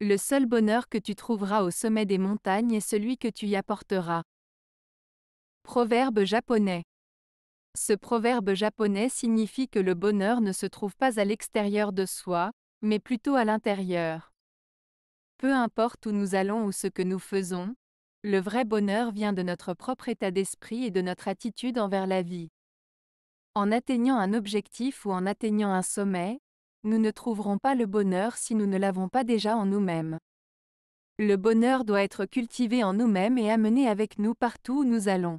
Le seul bonheur que tu trouveras au sommet des montagnes est celui que tu y apporteras. Proverbe japonais. Ce proverbe japonais signifie que le bonheur ne se trouve pas à l'extérieur de soi, mais plutôt à l'intérieur. Peu importe où nous allons ou ce que nous faisons, le vrai bonheur vient de notre propre état d'esprit et de notre attitude envers la vie. En atteignant un objectif ou en atteignant un sommet, nous ne trouverons pas le bonheur si nous ne l'avons pas déjà en nous-mêmes. Le bonheur doit être cultivé en nous-mêmes et amené avec nous partout où nous allons.